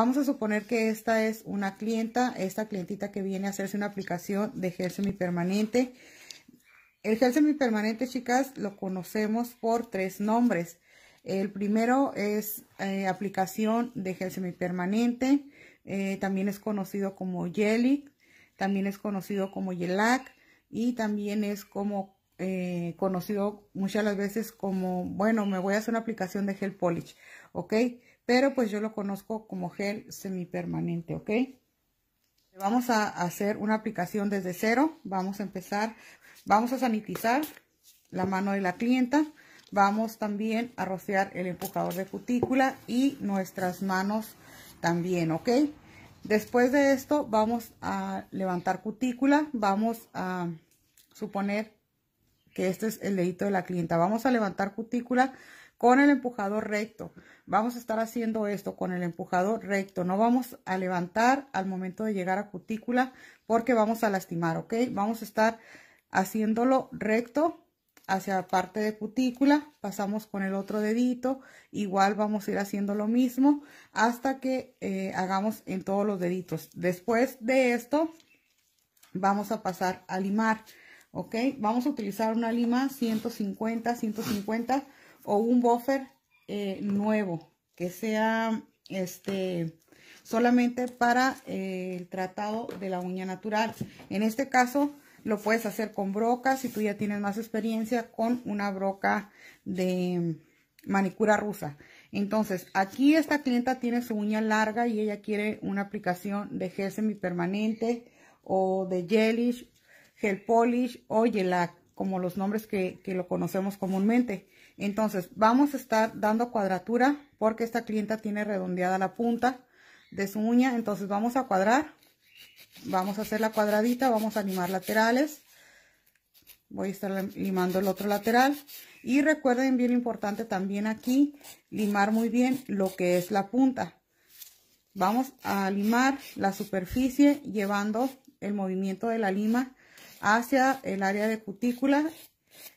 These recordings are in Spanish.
vamos a suponer que esta es una clienta, esta clientita que viene a hacerse una aplicación de gel semipermanente. El gel semipermanente, chicas, lo conocemos por tres nombres. El primero es eh, aplicación de gel semipermanente, eh, también es conocido como Jelly, también es conocido como gelac y también es como eh, conocido muchas las veces como, bueno, me voy a hacer una aplicación de gel polish, ¿ok? pero pues yo lo conozco como gel semipermanente, ¿ok? Vamos a hacer una aplicación desde cero, vamos a empezar, vamos a sanitizar la mano de la clienta, vamos también a rociar el empujador de cutícula y nuestras manos también, ¿ok? Después de esto vamos a levantar cutícula, vamos a suponer que este es el dedito de la clienta, vamos a levantar cutícula con el empujador recto. Vamos a estar haciendo esto con el empujador recto. No vamos a levantar al momento de llegar a cutícula porque vamos a lastimar, ¿ok? Vamos a estar haciéndolo recto hacia la parte de cutícula. Pasamos con el otro dedito. Igual vamos a ir haciendo lo mismo hasta que eh, hagamos en todos los deditos. Después de esto vamos a pasar a limar. ¿Ok? Vamos a utilizar una lima 150, 150 o un buffer eh, nuevo que sea este solamente para eh, el tratado de la uña natural. En este caso lo puedes hacer con broca si tú ya tienes más experiencia con una broca de manicura rusa. Entonces, aquí esta clienta tiene su uña larga y ella quiere una aplicación de gel semipermanente o de gelish, gel polish o gelac, como los nombres que lo conocemos comúnmente. Entonces vamos a estar dando cuadratura porque esta clienta tiene redondeada la punta de su uña. Entonces vamos a cuadrar, vamos a hacer la cuadradita, vamos a limar laterales. Voy a estar limando el otro lateral. Y recuerden bien importante también aquí, limar muy bien lo que es la punta vamos a limar la superficie llevando el movimiento de la lima hacia el área de cutícula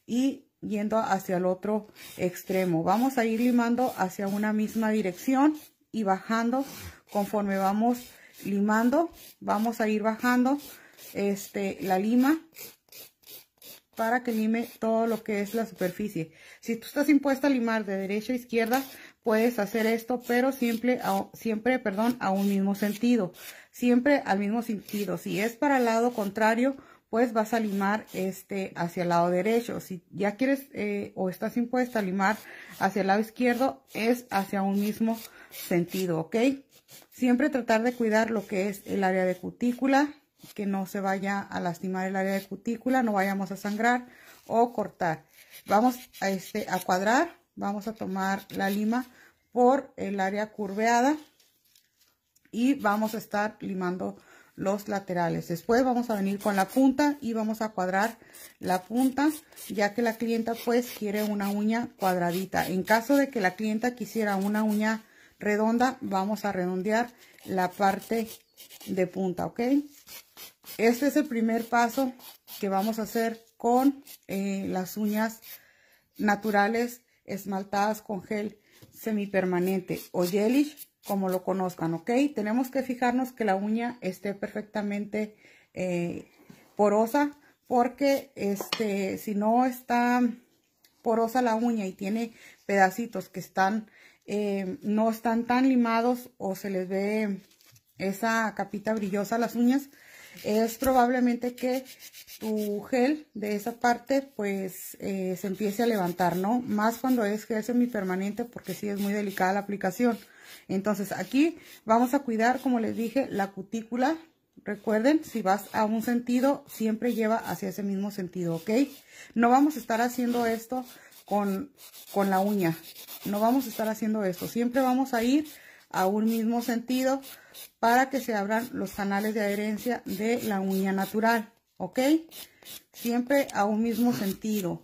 y yendo hacia el otro extremo. Vamos a ir limando hacia una misma dirección y bajando conforme vamos limando. Vamos a ir bajando este, la lima para que lime todo lo que es la superficie. Si tú estás impuesta a limar de derecha a izquierda, puedes hacer esto, pero siempre, siempre perdón, a un mismo sentido. Siempre al mismo sentido. Si es para el lado contrario, pues vas a limar este hacia el lado derecho. Si ya quieres eh, o estás impuesta a limar hacia el lado izquierdo, es hacia un mismo sentido, ¿ok? Siempre tratar de cuidar lo que es el área de cutícula, que no se vaya a lastimar el área de cutícula, no vayamos a sangrar o cortar. Vamos a, este, a cuadrar, vamos a tomar la lima por el área curveada y vamos a estar limando los laterales. Después vamos a venir con la punta y vamos a cuadrar la punta, ya que la clienta pues quiere una uña cuadradita. En caso de que la clienta quisiera una uña redonda, vamos a redondear la parte de punta, ¿ok? Este es el primer paso que vamos a hacer con eh, las uñas naturales esmaltadas con gel semipermanente o gelish como lo conozcan, ¿ok? Tenemos que fijarnos que la uña esté perfectamente eh, porosa porque este, si no está porosa la uña y tiene pedacitos que están eh, no están tan limados o se les ve esa capita brillosa a las uñas, es probablemente que tu gel de esa parte pues eh, se empiece a levantar, ¿no? Más cuando es gel semipermanente porque sí es muy delicada la aplicación. Entonces aquí vamos a cuidar, como les dije, la cutícula. Recuerden, si vas a un sentido, siempre lleva hacia ese mismo sentido, ¿ok? No vamos a estar haciendo esto con, con la uña. No vamos a estar haciendo esto. Siempre vamos a ir a un mismo sentido para que se abran los canales de adherencia de la uña natural, ¿ok? Siempre a un mismo sentido.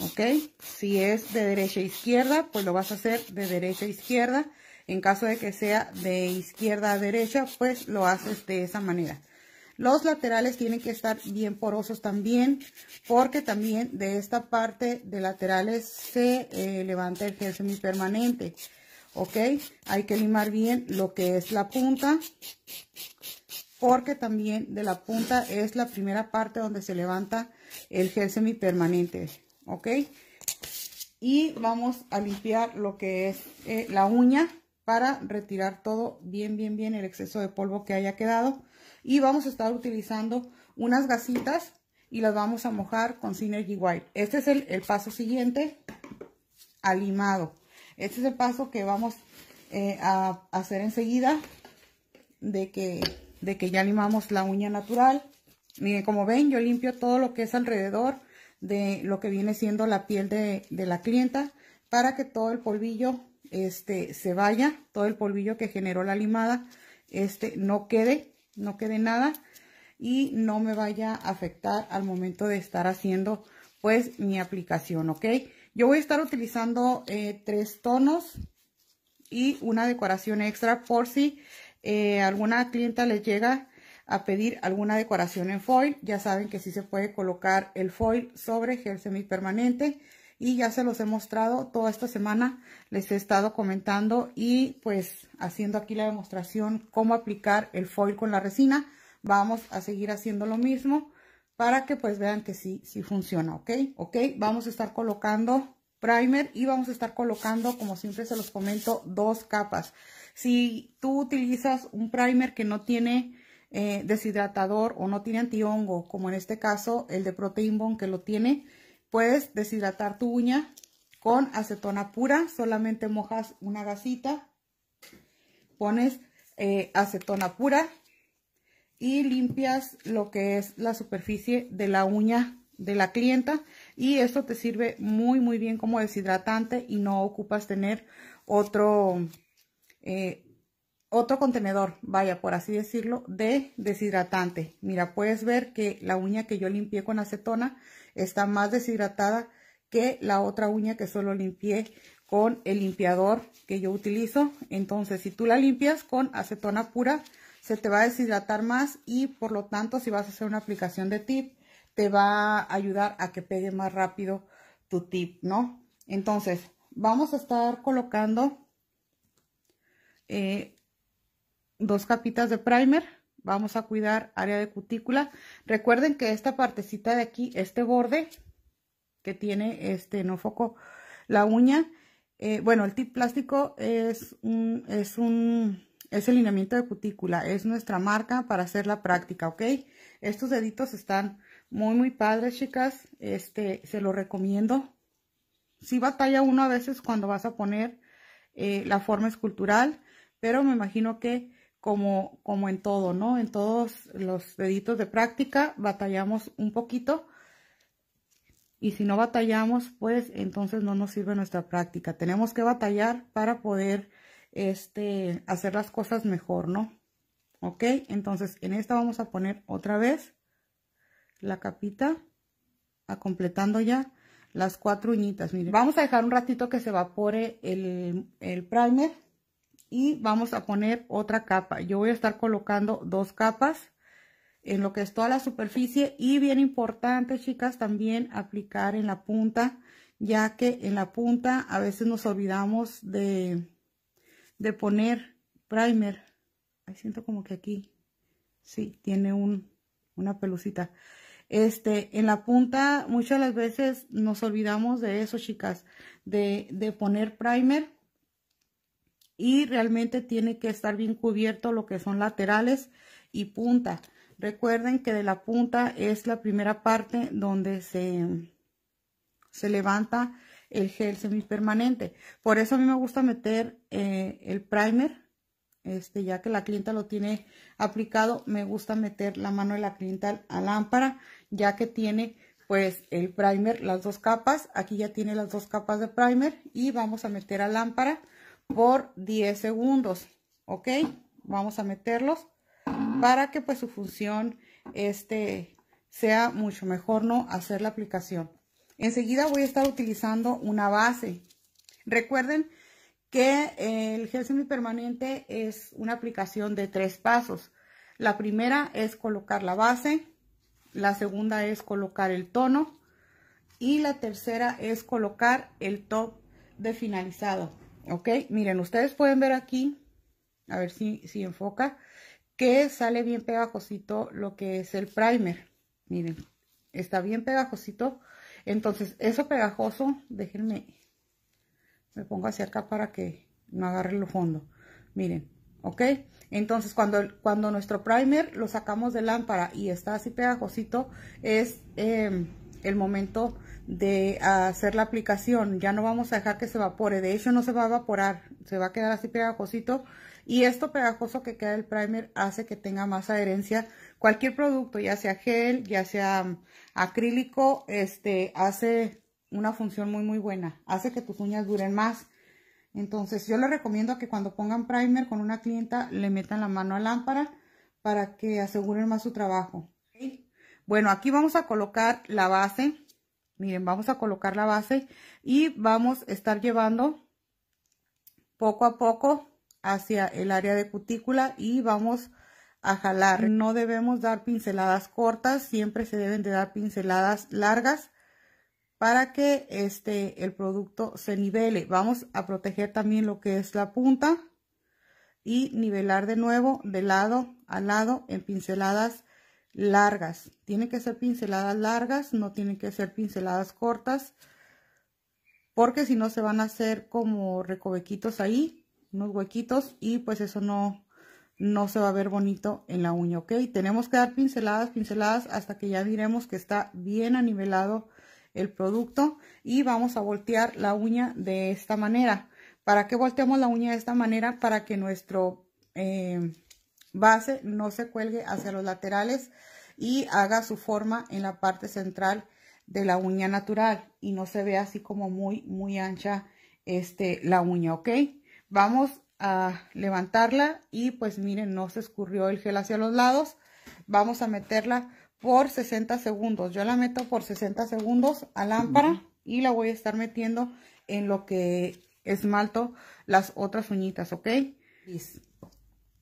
¿ok? Si es de derecha a izquierda, pues lo vas a hacer de derecha a izquierda. En caso de que sea de izquierda a derecha, pues lo haces de esa manera. Los laterales tienen que estar bien porosos también, porque también de esta parte de laterales se eh, levanta el gel semipermanente. ¿Ok? Hay que limar bien lo que es la punta, porque también de la punta es la primera parte donde se levanta el gel semipermanente. ¿ok? Y vamos a limpiar lo que es eh, la uña para retirar todo bien, bien, bien el exceso de polvo que haya quedado. Y vamos a estar utilizando unas gasitas y las vamos a mojar con Synergy White. Este es el, paso siguiente alimado Este es el paso que vamos eh, a, hacer enseguida de que, de que ya limamos la uña natural. Miren, como ven, yo limpio todo lo que es alrededor de lo que viene siendo la piel de, la clienta para que todo el polvillo este, se vaya, todo el polvillo que generó la limada, este, no quede, no quede nada y no me vaya a afectar al momento de estar haciendo pues mi aplicación, ¿ok? Yo voy a estar utilizando eh, tres tonos y una decoración extra por si eh, alguna clienta les llega a pedir alguna decoración en foil. Ya saben que sí se puede colocar el foil sobre gel permanente. y ya se los he mostrado toda esta semana. Les he estado comentando y pues haciendo aquí la demostración cómo aplicar el foil con la resina. Vamos a seguir haciendo lo mismo para que pues vean que sí, sí funciona, ¿ok? Ok, vamos a estar colocando primer y vamos a estar colocando, como siempre se los comento, dos capas. Si tú utilizas un primer que no tiene eh, deshidratador o no tiene antihongo, como en este caso el de Protein Bone que lo tiene, puedes deshidratar tu uña con acetona pura. Solamente mojas una gasita, pones eh, acetona pura y limpias lo que es la superficie de la uña de la clienta y esto te sirve muy muy bien como deshidratante y no ocupas tener otro eh, otro contenedor, vaya, por así decirlo, de deshidratante. Mira, puedes ver que la uña que yo limpié con acetona está más deshidratada que la otra uña que solo limpié con el limpiador que yo utilizo. Entonces, si tú la limpias con acetona pura, se te va a deshidratar más y por lo tanto, si vas a hacer una aplicación de tip, te va a ayudar a que pegue más rápido tu tip, ¿no? Entonces, vamos a estar colocando eh, dos capitas de primer. Vamos a cuidar área de cutícula. Recuerden que esta partecita de aquí, este borde que tiene este no foco la uña, eh, bueno, el tip plástico es un, es un, es el lineamiento de cutícula, es nuestra marca para hacer la práctica, ¿ok? Estos deditos están muy, muy padres, chicas, este, se lo recomiendo. Si batalla uno a veces cuando vas a poner eh, la forma escultural, pero me imagino que como, como en todo, ¿no? En todos los deditos de práctica batallamos un poquito. Y si no batallamos, pues entonces no nos sirve nuestra práctica. Tenemos que batallar para poder este, hacer las cosas mejor, ¿no? Ok, entonces en esta vamos a poner otra vez la capita, a completando ya las cuatro uñitas. Miren, vamos a dejar un ratito que se evapore el primer y vamos a poner otra capa. Yo voy a estar colocando dos capas en lo que es toda la superficie y bien importante chicas también aplicar en la punta ya que en la punta a veces nos olvidamos de, poner primer. Ahí siento como que aquí, sí, tiene un, una pelucita. Este, en la punta muchas de las veces nos olvidamos de eso, chicas, de, de poner primer y realmente tiene que estar bien cubierto lo que son laterales y punta. Recuerden que de la punta es la primera parte donde se, se levanta el gel semipermanente. Por eso a mí me gusta meter eh, el primer, este, ya que la clienta lo tiene aplicado, me gusta meter la mano de la clienta a lámpara, ya que tiene pues el primer, las dos capas. Aquí ya tiene las dos capas de primer y vamos a meter a lámpara por 10 segundos, ¿ok? Vamos a meterlos para que pues su función este, sea mucho mejor, ¿no? Hacer la aplicación. Enseguida voy a estar utilizando una base. Recuerden que el gel semipermanente es una aplicación de tres pasos. La primera es colocar la base, la segunda es colocar el tono y la tercera es colocar el top de finalizado. Ok, miren, ustedes pueden ver aquí, a ver si, si enfoca, que sale bien pegajosito lo que es el primer. Miren, está bien pegajosito. Entonces, eso pegajoso, déjenme, me pongo hacia acá para que no agarre el fondo. Miren, ¿ok? Entonces, cuando, cuando nuestro primer lo sacamos de lámpara y está así pegajosito, es em, el momento de hacer la aplicación. Ya no vamos a dejar que se evapore. De hecho, no se va a evaporar. Se va a quedar así pegajosito. Y esto pegajoso que queda el primer hace que tenga más adherencia. Cualquier producto, ya sea gel, ya sea mm, acrílico, este hace una función muy, muy buena. Hace que tus uñas duren más. Entonces, yo les recomiendo que cuando pongan primer con una clienta, le metan la mano a lámpara para que aseguren más su trabajo. Bueno, aquí vamos a colocar la base Miren, vamos a colocar la base y vamos a estar llevando poco a poco hacia el área de cutícula y vamos a jalar. No debemos dar pinceladas cortas, siempre se deben de dar pinceladas largas para que este, el producto se nivele. Vamos a proteger también lo que es la punta y nivelar de nuevo de lado a lado en pinceladas largas. Tienen que ser pinceladas largas, no tienen que ser pinceladas cortas, porque si no se van a hacer como recovequitos ahí, unos huequitos, y pues eso no, no se va a ver bonito en la uña, ¿ok? Tenemos que dar pinceladas, pinceladas, hasta que ya diremos que está bien anivelado el producto, y vamos a voltear la uña de esta manera. ¿Para qué volteamos la uña de esta manera? Para que nuestro... Eh, base no se cuelgue hacia los laterales y haga su forma en la parte central de la uña natural y no se ve así como muy, muy ancha este, la uña, ¿ok? Vamos a levantarla y pues miren, no se escurrió el gel hacia los lados. Vamos a meterla por 60 segundos. Yo la meto por 60 segundos a lámpara y la voy a estar metiendo en lo que esmalto las otras uñitas, ¿ok?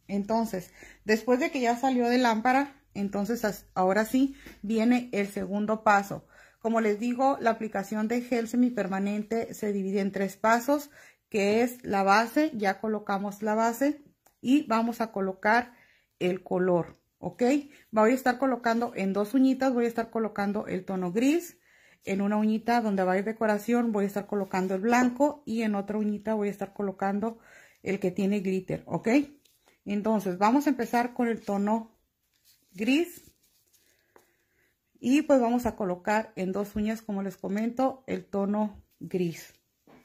Entonces, después de que ya salió de lámpara, entonces ahora sí viene el segundo paso. Como les digo, la aplicación de gel semipermanente se divide en tres pasos, que es la base, ya colocamos la base y vamos a colocar el color, ¿ok? Voy a estar colocando en dos uñitas, voy a estar colocando el tono gris, en una uñita donde va a ir decoración voy a estar colocando el blanco y en otra uñita voy a estar colocando el que tiene glitter, ¿ok? Entonces, vamos a empezar con el tono gris. Y pues vamos a colocar en dos uñas, como les comento, el tono gris.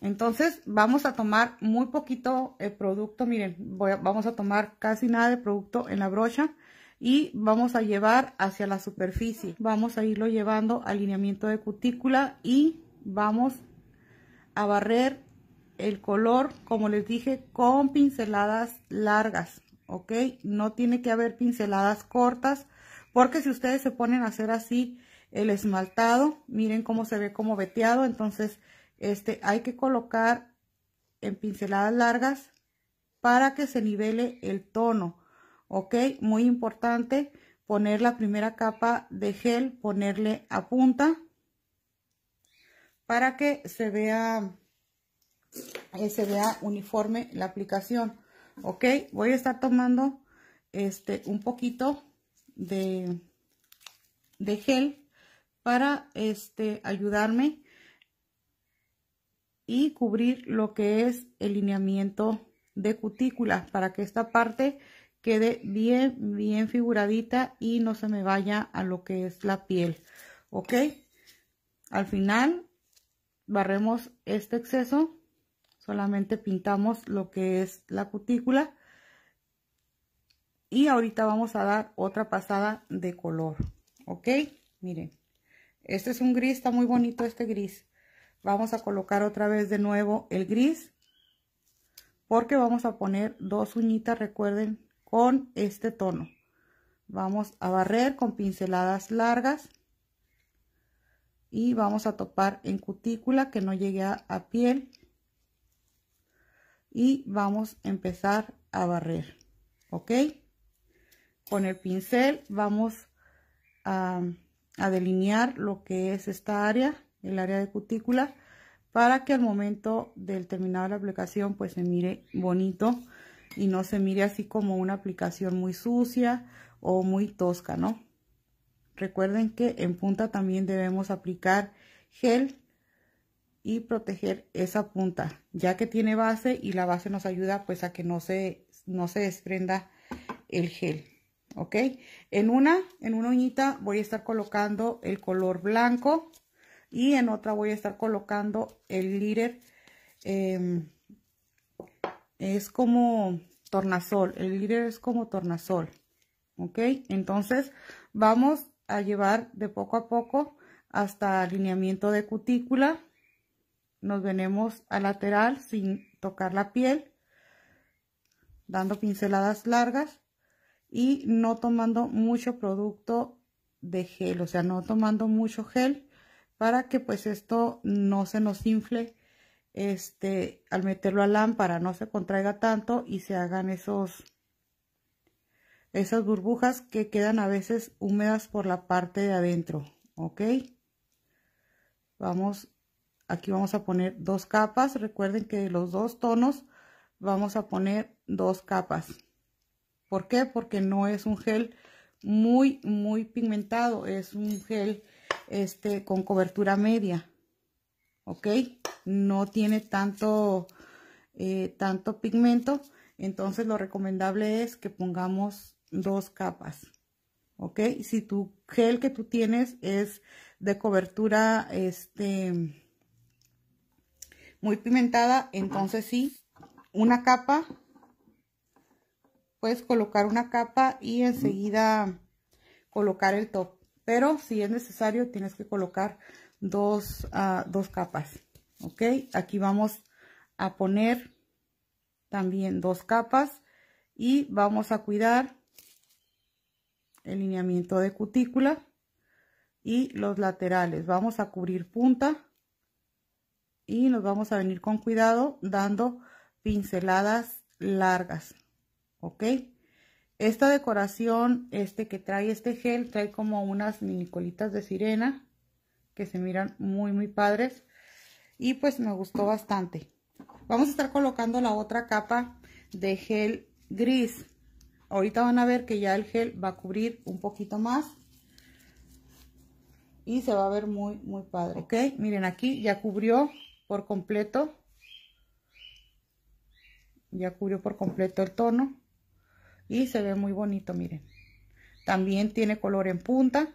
Entonces, vamos a tomar muy poquito el producto. Miren, vamos a tomar casi nada de producto en la brocha. Y vamos a llevar hacia la superficie. Vamos a irlo llevando alineamiento de cutícula. Y vamos a barrer el color, como les dije, con pinceladas largas. ¿ok? No tiene que haber pinceladas cortas, porque si ustedes se ponen a hacer así el esmaltado, miren cómo se ve como veteado, entonces este, hay que colocar en pinceladas largas para que se nivele el tono, ¿ok? Muy importante poner la primera capa de gel, ponerle a punta para que se vea, eh, se vea uniforme la aplicación. ¿Ok? Voy a estar tomando este, un poquito de, gel para este, ayudarme y cubrir lo que es el lineamiento de cutícula para que esta parte quede bien, bien figuradita y no se me vaya a lo que es la piel. ¿Ok? Al final barremos este exceso solamente pintamos lo que es la cutícula y ahorita vamos a dar otra pasada de color ok miren este es un gris está muy bonito este gris vamos a colocar otra vez de nuevo el gris porque vamos a poner dos uñitas recuerden con este tono vamos a barrer con pinceladas largas y vamos a topar en cutícula que no llegue a, a piel y vamos a empezar a barrer ok con el pincel vamos a, delinear lo que es esta área el área de cutícula para que al momento del terminar la aplicación pues se mire bonito y no se mire así como una aplicación muy sucia o muy tosca no recuerden que en punta también debemos aplicar gel y proteger esa punta ya que tiene base y la base nos ayuda pues a que no se, no se desprenda el gel ok en una en una uñita voy a estar colocando el color blanco y en otra voy a estar colocando el líder em, es como tornasol el líder es como tornasol ok entonces vamos a llevar de poco a poco hasta alineamiento de cutícula nos venimos a lateral sin tocar la piel, dando pinceladas largas y no tomando mucho producto de gel, o sea, no tomando mucho gel para que pues esto no se nos infle este al meterlo a lámpara, no se contraiga tanto y se hagan esos esas burbujas que quedan a veces húmedas por la parte de adentro, ¿ok? Vamos aquí vamos a poner dos capas recuerden que de los dos tonos vamos a poner dos capas ¿por qué? porque no es un gel muy muy pigmentado es un gel este con cobertura media ok no tiene tanto eh, tanto pigmento entonces lo recomendable es que pongamos dos capas ok si tu gel que tú tienes es de cobertura este muy pimentada, entonces sí, una capa, puedes colocar una capa y enseguida colocar el top. Pero si es necesario, tienes que colocar dos, ah, dos capas, ¿ok? Aquí vamos a poner también dos capas y vamos a cuidar el lineamiento de cutícula y los laterales. Vamos a cubrir punta y nos vamos a venir con cuidado dando pinceladas largas ok esta decoración este que trae este gel trae como unas mini colitas de sirena que se miran muy muy padres y pues me gustó bastante vamos a estar colocando la otra capa de gel gris ahorita van a ver que ya el gel va a cubrir un poquito más y se va a ver muy muy padre ok miren aquí ya cubrió por completo. Ya cubrió por completo el tono. Y se ve muy bonito, miren. También tiene color en punta.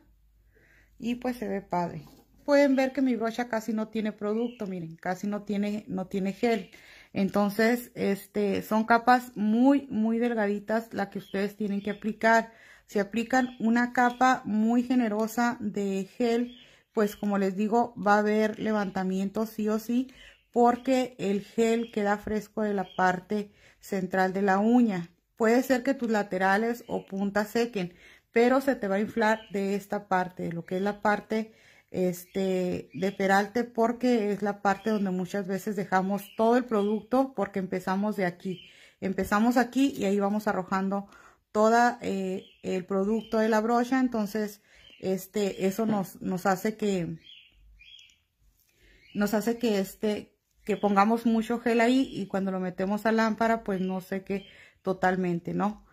Y pues se ve padre. Pueden ver que mi brocha casi no tiene producto, miren. Casi no tiene, no tiene gel. Entonces, este, son capas muy, muy delgaditas las que ustedes tienen que aplicar. Si aplican una capa muy generosa de gel, pues como les digo, va a haber levantamiento sí o sí, porque el gel queda fresco de la parte central de la uña. Puede ser que tus laterales o puntas sequen, pero se te va a inflar de esta parte, lo que es la parte este, de peralte, porque es la parte donde muchas veces dejamos todo el producto, porque empezamos de aquí. Empezamos aquí y ahí vamos arrojando todo eh, el producto de la brocha, entonces este, eso nos, nos hace que, nos hace que este, que pongamos mucho gel ahí y cuando lo metemos a lámpara, pues no seque totalmente, ¿no?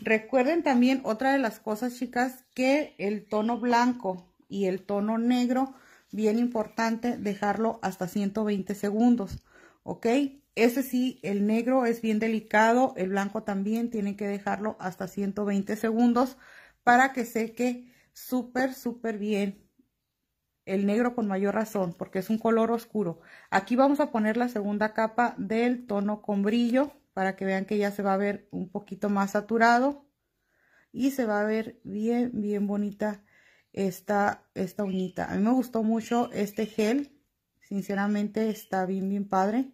Recuerden también otra de las cosas, chicas, que el tono blanco y el tono negro, bien importante, dejarlo hasta 120 segundos, ¿ok? Ese sí, el negro es bien delicado, el blanco también, tienen que dejarlo hasta 120 segundos para que seque súper, súper bien. El negro con mayor razón, porque es un color oscuro. Aquí vamos a poner la segunda capa del tono con brillo, para que vean que ya se va a ver un poquito más saturado. Y se va a ver bien, bien bonita esta, esta uñita. A mí me gustó mucho este gel. Sinceramente está bien, bien padre.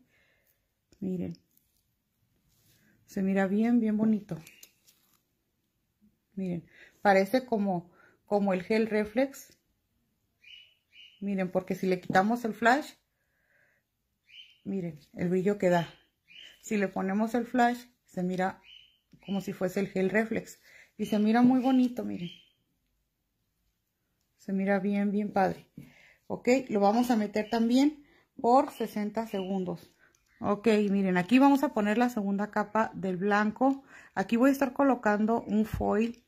Miren. Se mira bien, bien bonito. Miren, parece como como el gel reflex. Miren, porque si le quitamos el flash, miren, el brillo que da. Si le ponemos el flash, se mira como si fuese el gel reflex. Y se mira muy bonito, miren. Se mira bien, bien padre. Ok, lo vamos a meter también por 60 segundos. Ok, miren, aquí vamos a poner la segunda capa del blanco. Aquí voy a estar colocando un foil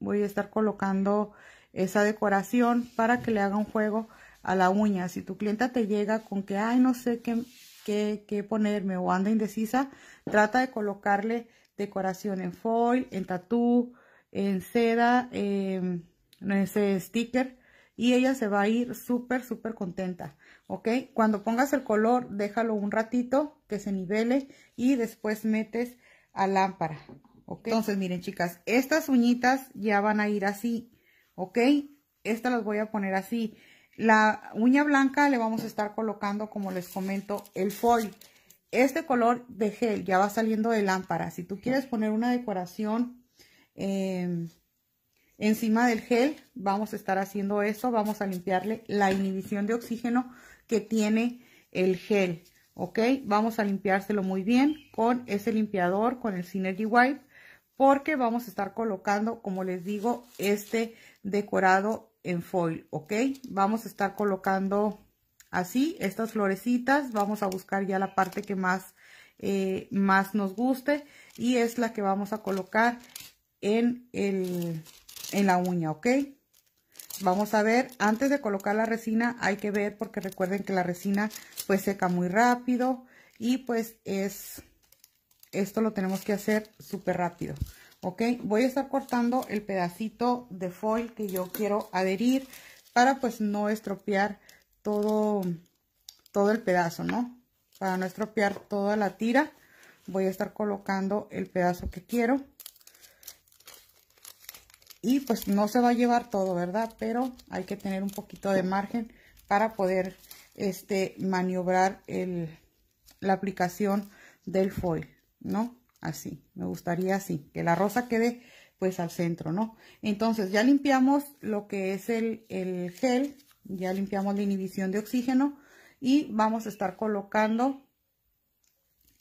voy a estar colocando esa decoración para que le haga un juego a la uña. Si tu clienta te llega con que, ay, no sé qué, qué, ponerme o anda indecisa, trata de colocarle decoración en foil, en tatú, en seda, em, en ese sticker y ella se va a ir súper, súper contenta, ¿ok? Cuando pongas el color, déjalo un ratito que se nivele y después metes a lámpara, entonces, miren, chicas, estas uñitas ya van a ir así, ¿ok? Esta las voy a poner así. La uña blanca le vamos a estar colocando, como les comento, el foil. Este color de gel ya va saliendo de lámpara. Si tú quieres poner una decoración em, encima del gel, vamos a estar haciendo eso. Vamos a limpiarle la inhibición de oxígeno que tiene el gel. ¿Ok? Vamos a limpiárselo muy bien con ese limpiador, con el Synergy Wipe porque vamos a estar colocando, como les digo, este decorado en foil, ¿ok? Vamos a estar colocando así estas florecitas, vamos a buscar ya la parte que más, eh, más nos guste y es la que vamos a colocar en, en la uña, ¿ok? Vamos a ver, antes de colocar la resina hay que ver porque recuerden que la resina pues seca muy rápido y pues es esto lo tenemos que hacer súper rápido. ¿Ok? Voy a estar cortando el pedacito de foil que yo quiero adherir para pues no estropear todo, todo el pedazo, ¿no? Para no estropear toda la tira voy a estar colocando el pedazo que quiero. Y pues no se va a llevar todo, ¿verdad? Pero hay que tener un poquito de margen para poder este, maniobrar la aplicación del foil. ¿no? Así, me gustaría así, que la rosa quede pues al centro, ¿no? Entonces ya limpiamos lo que es el, gel, ya limpiamos la inhibición de oxígeno y vamos a estar colocando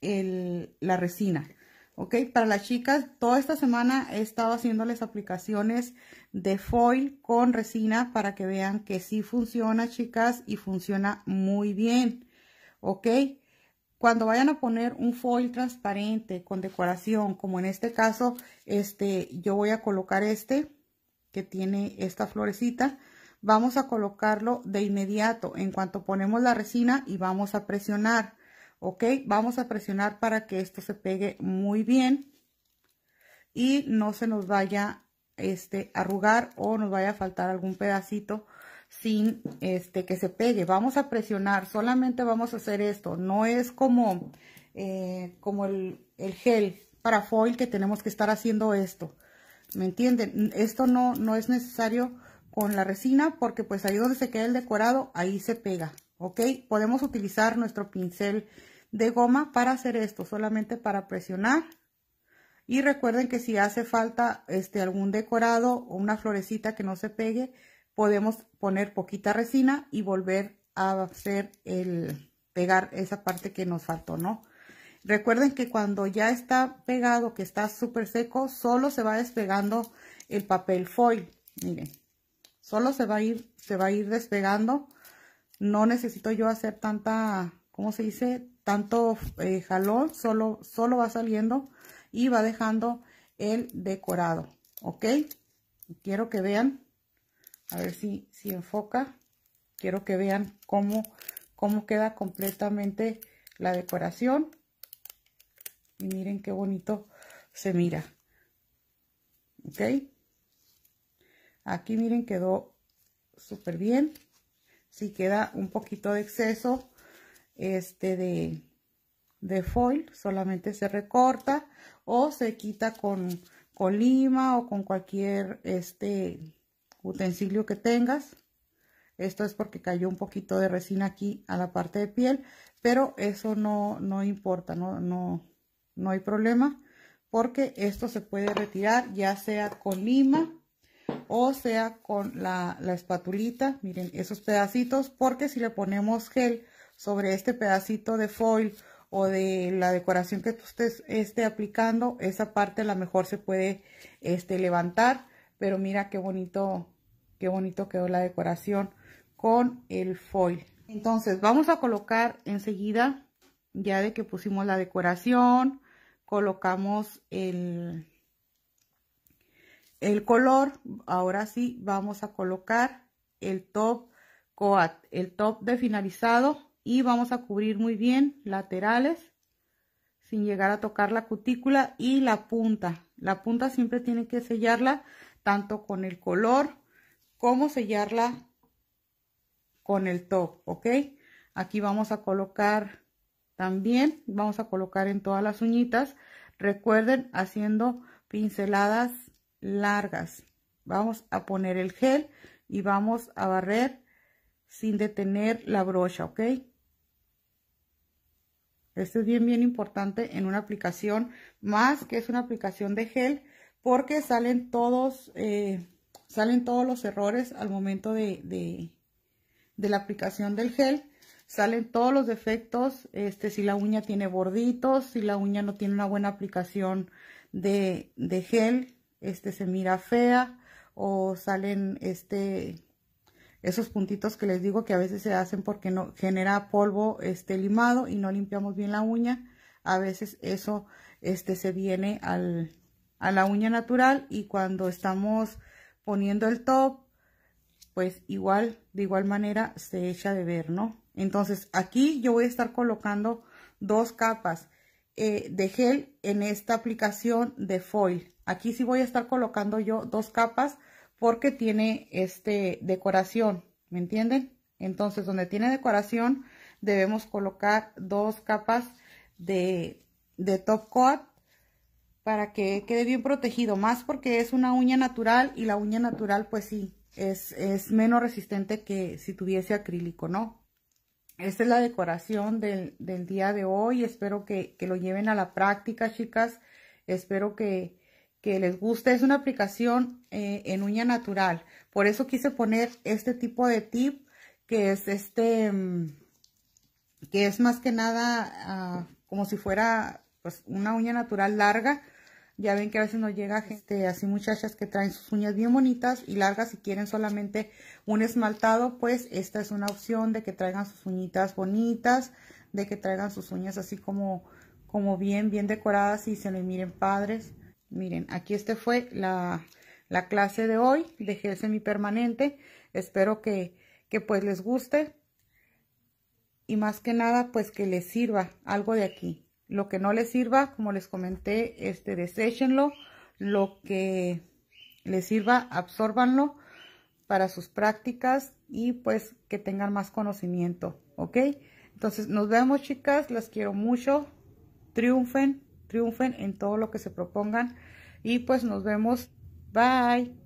la resina. ¿ok? Para las chicas, toda esta semana he estado haciéndoles aplicaciones de foil con resina para que vean que sí funciona, chicas, y funciona muy bien, ¿ok? cuando vayan a poner un foil transparente con decoración, como en este caso, este, yo voy a colocar este que tiene esta florecita, vamos a colocarlo de inmediato en cuanto ponemos la resina y vamos a presionar, ¿ok? Vamos a presionar para que esto se pegue muy bien y no se nos vaya este, arrugar o nos vaya a faltar algún pedacito sin este, que se pegue. Vamos a presionar, solamente vamos a hacer esto. No es como, eh, como el, el, gel para foil que tenemos que estar haciendo esto. ¿Me entienden? Esto no, no es necesario con la resina porque pues ahí donde se queda el decorado, ahí se pega. ¿Ok? Podemos utilizar nuestro pincel de goma para hacer esto, solamente para presionar. Y recuerden que si hace falta este, algún decorado o una florecita que no se pegue, podemos poner poquita resina y volver a hacer el pegar esa parte que nos faltó, ¿no? Recuerden que cuando ya está pegado, que está súper seco, solo se va despegando el papel foil. Miren, solo se va a ir, se va a ir despegando. No necesito yo hacer tanta, ¿cómo se dice? Tanto eh, jalón, solo, solo va saliendo y va dejando el decorado, ¿ok? Quiero que vean a ver si, si enfoca. Quiero que vean cómo, cómo queda completamente la decoración. Y miren qué bonito se mira. ¿Ok? Aquí miren quedó súper bien. Si queda un poquito de exceso este de, de, foil, solamente se recorta o se quita con, colima lima o con cualquier este utensilio que tengas. Esto es porque cayó un poquito de resina aquí a la parte de piel, pero eso no, no importa, no, no, no hay problema, porque esto se puede retirar ya sea con lima o sea con la, la espatulita, miren esos pedacitos, porque si le ponemos gel sobre este pedacito de foil o de la decoración que tú estés esté aplicando, esa parte a lo mejor se puede este, levantar, pero mira qué bonito Qué bonito quedó la decoración con el foil. Entonces vamos a colocar enseguida, ya de que pusimos la decoración, colocamos el, el color. Ahora sí vamos a colocar el top coat, el top de finalizado y vamos a cubrir muy bien laterales sin llegar a tocar la cutícula y la punta. La punta siempre tiene que sellarla tanto con el color cómo sellarla con el top, ¿ok? Aquí vamos a colocar también, vamos a colocar en todas las uñitas, recuerden haciendo pinceladas largas. Vamos a poner el gel y vamos a barrer sin detener la brocha, ¿ok? Esto es bien, bien importante en una aplicación, más que es una aplicación de gel, porque salen todos... Eh, salen todos los errores al momento de, de, la aplicación del gel. Salen todos los defectos, este, si la uña tiene borditos, si la uña no tiene una buena aplicación de, gel, este, se mira fea o salen este, esos puntitos que les digo que a veces se hacen porque no, genera polvo este, limado y no limpiamos bien la uña. A veces eso este, se viene a la uña natural y cuando estamos poniendo el top, pues igual, de igual manera se echa de ver, ¿no? Entonces aquí yo voy a estar colocando dos capas eh, de gel en esta aplicación de foil. Aquí sí voy a estar colocando yo dos capas porque tiene este decoración, ¿me entienden? Entonces donde tiene decoración debemos colocar dos capas de, de top coat para que quede bien protegido, más porque es una uña natural y la uña natural pues sí, es, es menos resistente que si tuviese acrílico, ¿no? Esta es la decoración del, día de hoy, espero que, lo lleven a la práctica chicas, espero que, les guste, es una aplicación eh, en uña natural, por eso quise poner este tipo de tip que es este, mm, que es más que nada ah, como si fuera pues una uña natural larga ya ven que a veces nos llega gente así, muchachas que traen sus uñas bien bonitas y largas y quieren solamente un esmaltado, pues esta es una opción de que traigan sus uñitas bonitas, de que traigan sus uñas así como, como bien, bien decoradas y se lo miren padres. Miren, aquí este fue la, clase de hoy de gel permanente Espero que, que pues les guste y más que nada pues que les sirva algo de aquí. Lo que no les sirva, como les comenté, este, deséchenlo. Lo que les sirva, absorbanlo para sus prácticas y pues que tengan más conocimiento, ¿ok? Entonces nos vemos chicas, las quiero mucho, triunfen, triunfen en todo lo que se propongan y pues nos vemos, bye.